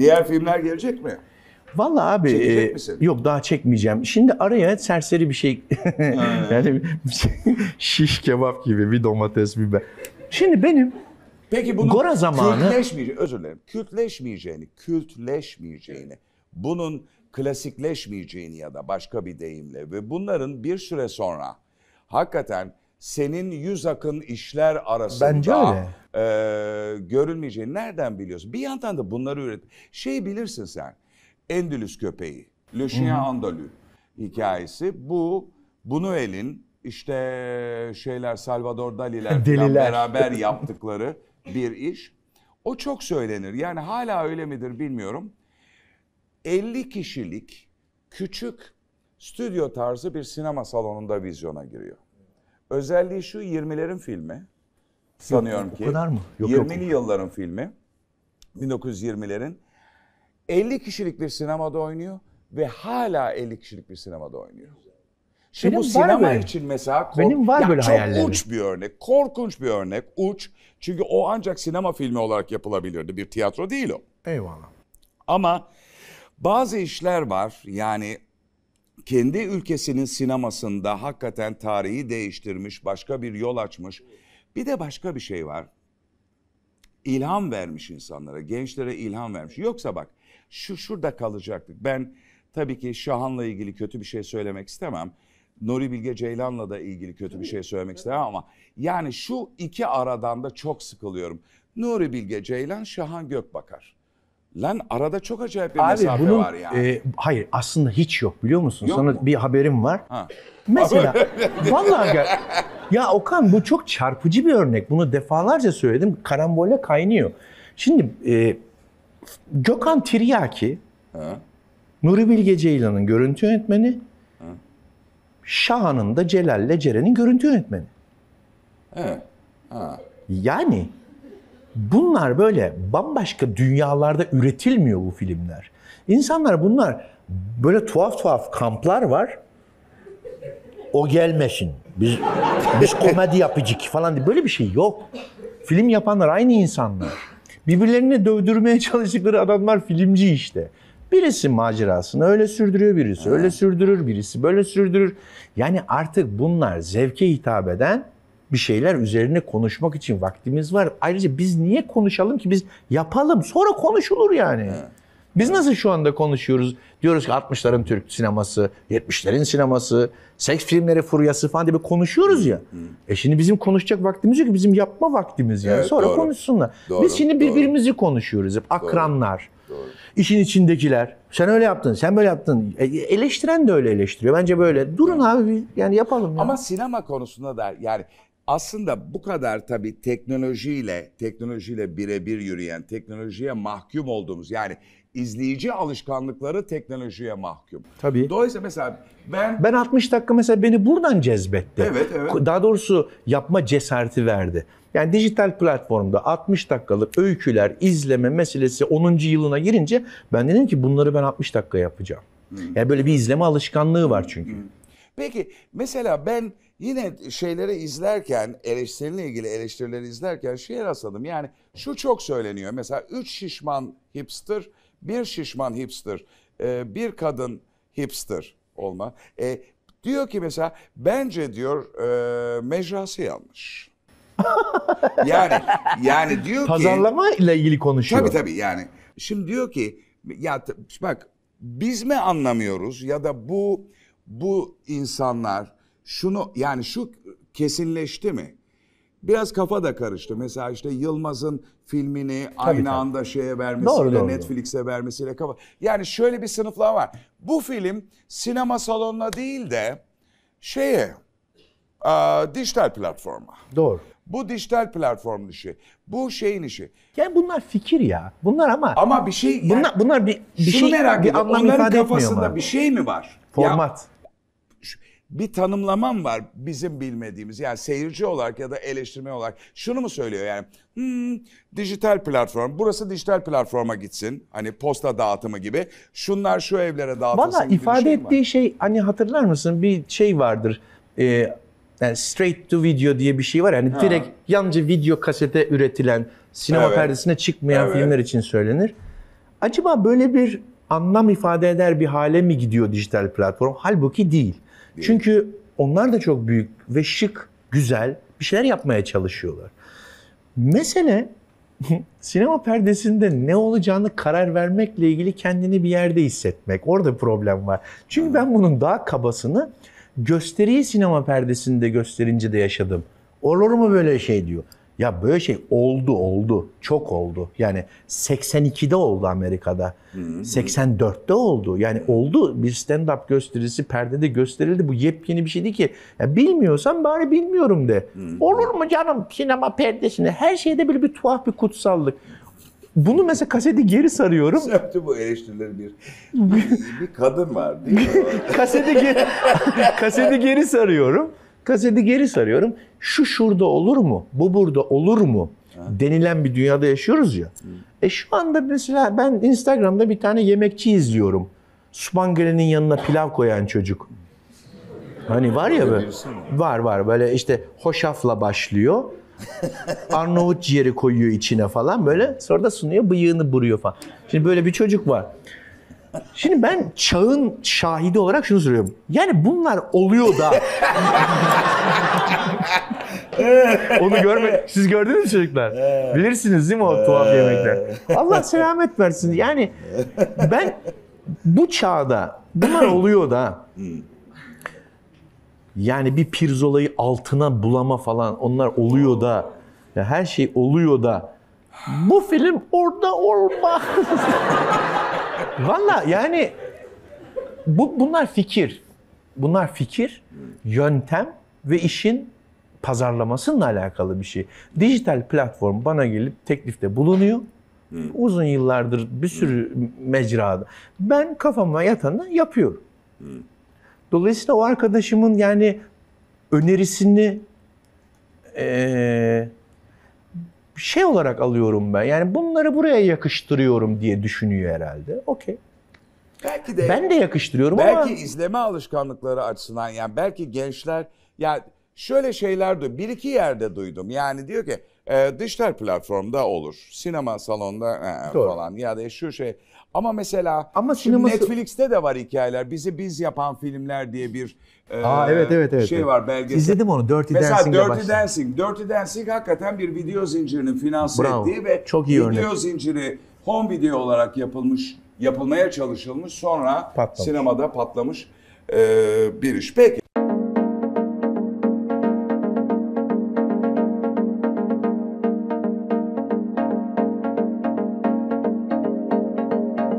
Diğer filmler gelecek mi? Valla abi e, yok daha çekmeyeceğim. Şimdi araya serseri bir şey yani şiş kebap gibi bir domates biber. Şimdi benim Peki bunun Gora zamanı kültleşmeyeceğini, özür dilerim. Kültleşmeyeceğini, kültleşmeyeceğini, bunun klasikleşmeyeceğini ya da başka bir deyimle ve bunların bir süre sonra hakikaten senin yüz akın işler arasında Bence öyle. E, görülmeyeceğini nereden biliyorsun? Bir yandan da bunları üret. Şey bilirsin sen. Endülüs köpeği. Le Chien Andalü hikayesi. Bu bunu elin işte şeyler Salvador Dali'ler beraber yaptıkları bir iş. O çok söylenir. Yani hala öyle midir bilmiyorum. 50 kişilik küçük stüdyo tarzı bir sinema salonunda vizyona giriyor. Özelliği şu 20'lerin filmi. Sanıyorum yok, ki. O kadar mı? Yok, 20'li yok. yılların filmi. 1920'lerin. 50 kişilik bir sinemada oynuyor ve hala 50 kişilik bir sinemada oynuyor. Şimdi benim bu sinema böyle. için mesela kork- benim var ya böyle çok hayallerim. uç bir örnek, korkunç bir örnek, uç. Çünkü o ancak sinema filmi olarak yapılabilirdi. Bir tiyatro değil o. Eyvallah. Ama bazı işler var. Yani kendi ülkesinin sinemasında hakikaten tarihi değiştirmiş, başka bir yol açmış. Bir de başka bir şey var. İlham vermiş insanlara, gençlere ilham vermiş. Yoksa bak şu şurada kalacaktık. Ben tabii ki Şahan'la ilgili kötü bir şey söylemek istemem. Nuri Bilge Ceylan'la da ilgili kötü bir şey söylemek istemem ama yani şu iki aradan da çok sıkılıyorum. Nuri Bilge Ceylan, Şahan Gökbakar. Lan arada çok acayip bir Abi mesafe bunun, var yani. E, hayır aslında hiç yok biliyor musun? Yok Sana mu? bir haberim var. Ha. Mesela vallahi Ya Okan bu çok çarpıcı bir örnek. Bunu defalarca söyledim. Karambole kaynıyor. Şimdi e, Gökhan Tiryaki ha. Nuri Bilge Ceylan'ın görüntü yönetmeni. Şahan'ın da Celal'le Ceren'in görüntü yönetmeni. Evet. Ha. Yani Bunlar böyle bambaşka dünyalarda üretilmiyor bu filmler. İnsanlar bunlar böyle tuhaf tuhaf kamplar var. O gelmesin. Biz biz komedi yapıcık falan diye böyle bir şey yok. Film yapanlar aynı insanlar. Birbirlerini dövdürmeye çalıştıkları adamlar filmci işte. Birisi macerasını öyle sürdürüyor birisi, öyle sürdürür birisi, böyle sürdürür. Yani artık bunlar zevke hitap eden bir şeyler üzerine konuşmak için vaktimiz var. Ayrıca biz niye konuşalım ki? Biz yapalım. Sonra konuşulur yani. Biz nasıl şu anda konuşuyoruz? Diyoruz ki 60'ların Türk sineması, 70'lerin sineması, seks filmleri furyası falan diye konuşuyoruz ya. E şimdi bizim konuşacak vaktimiz yok ki bizim yapma vaktimiz yani. Evet, Sonra doğru. konuşsunlar. Doğru, Biz şimdi birbirimizi doğru. konuşuyoruz hep. Akranlar, doğru. işin içindekiler. Sen öyle yaptın, sen böyle yaptın. E, e, eleştiren de öyle eleştiriyor. Bence böyle. Durun evet. abi yani yapalım. Ya. Ama sinema konusunda da yani aslında bu kadar tabii teknolojiyle, teknolojiyle birebir yürüyen, teknolojiye mahkum olduğumuz yani izleyici alışkanlıkları teknolojiye mahkum. Tabii. Dolayısıyla mesela ben... Ben 60 dakika mesela beni buradan cezbetti. Evet, evet. Daha doğrusu yapma cesareti verdi. Yani dijital platformda 60 dakikalık öyküler izleme meselesi 10. yılına girince ben dedim ki bunları ben 60 dakika yapacağım. Hı. Hmm. Yani böyle bir izleme alışkanlığı var çünkü. Hı. Hmm. Peki mesela ben Yine şeyleri izlerken, eleştirinle ilgili eleştirileri izlerken şeye rastladım. Yani şu çok söyleniyor. Mesela üç şişman hipster, bir şişman hipster, e, bir kadın hipster olma. E, diyor ki mesela bence diyor e, mecrası yanlış. yani yani diyor Pazarlama ki pazarlama ile ilgili konuşuyor. Tabii tabii yani. Şimdi diyor ki ya bak biz mi anlamıyoruz ya da bu bu insanlar şunu yani şu kesinleşti mi? Biraz kafa da karıştı. Mesela işte Yılmaz'ın filmini tabii, aynı tabii. anda şeye vermesiyle, Netflix'e vermesiyle kafa. Yani şöyle bir sınıflama var. Bu film sinema salonuna değil de şeye, a, dijital platforma. Doğru. Bu dijital platform işi. Bu şeyin işi. Yani bunlar fikir ya. Bunlar ama Ama bir şey yani, bunlar bunlar bir bir şunu şey merak bir anlam ifade etmiyor. Onların kafasında bir şey mi var? Format. Ya, bir tanımlamam var bizim bilmediğimiz. Yani seyirci olarak ya da eleştirme olarak şunu mu söylüyor yani? Hmm, dijital platform. Burası dijital platforma gitsin. Hani posta dağıtımı gibi. Şunlar şu evlere dağıtılsın Bana ifade şey ettiği var. şey hani hatırlar mısın? Bir şey vardır. Ee, yani straight to video diye bir şey var. Yani ha. direkt yalnızca video kasete üretilen, sinema evet. perdesine çıkmayan evet. filmler için söylenir. Acaba böyle bir anlam ifade eder bir hale mi gidiyor dijital platform? Halbuki değil diye. Çünkü onlar da çok büyük ve şık, güzel bir şeyler yapmaya çalışıyorlar. Mesele sinema perdesinde ne olacağını karar vermekle ilgili kendini bir yerde hissetmek. Orada problem var. Çünkü ben bunun daha kabasını gösteriyi sinema perdesinde gösterince de yaşadım. Olur mu böyle şey diyor. Ya böyle şey oldu oldu. Çok oldu. Yani 82'de oldu Amerika'da. 84'te oldu. Yani oldu bir stand-up gösterisi perdede gösterildi. Bu yepyeni bir şeydi ki. Ya bilmiyorsan bari bilmiyorum de. Olur mu canım sinema perdesinde? Her şeyde böyle bir tuhaf bir kutsallık. Bunu mesela kaseti geri sarıyorum. Söktü bu eleştirileri bir. Bir kadın var değil mi? kaseti geri, kaseti geri sarıyorum. Gazeti geri sarıyorum. Şu şurada olur mu? Bu burada olur mu? denilen bir dünyada yaşıyoruz ya. Hı. E şu anda mesela ben Instagram'da bir tane yemekçi izliyorum. Spangele'nin yanına pilav koyan çocuk. Hani var ya böyle. Var var böyle işte hoşafla başlıyor. Arnavut ciğeri koyuyor içine falan böyle. Sonra da sunuyor bıyığını buruyor falan. Şimdi böyle bir çocuk var. Şimdi ben çağın şahidi olarak şunu söylüyorum. Yani bunlar oluyor da. Onu görme, siz gördünüz mü çocuklar? Bilirsiniz değil mi o tuhaf yemekler? Allah selamet versin. Yani ben bu çağda bunlar oluyor da. Yani bir pirzolayı altına bulama falan onlar oluyor da. Ya her şey oluyor da. Bu film orada olmaz. Valla yani bu bunlar fikir. Bunlar fikir, yöntem ve işin pazarlamasıyla alakalı bir şey. Dijital platform bana gelip teklifte bulunuyor. Uzun yıllardır bir sürü mecrada. Ben kafama yatanı yapıyorum. Dolayısıyla o arkadaşımın yani önerisini e, şey olarak alıyorum ben. Yani bunları buraya yakıştırıyorum diye düşünüyor herhalde. Okey. Belki de ben de yakıştırıyorum belki ama belki izleme alışkanlıkları açısından yani belki gençler yani şöyle şeyler duy bir iki yerde duydum. Yani diyor ki e, dijital platformda olur. Sinema salonda e, falan ya da şu şey. Ama mesela Ama sineması... Netflix'te de var hikayeler. Bizi biz yapan filmler diye bir e, Aa, evet, evet, evet, şey evet. var belgesel. İzledim onu Dirty mesela Dancing'de Dirty Dancing. Dirty Dancing hakikaten bir video zincirinin finanse Bravo. ettiği ve Çok iyi video örnek. zinciri home video olarak yapılmış, yapılmaya çalışılmış sonra patlamış. sinemada patlamış e, bir iş. Peki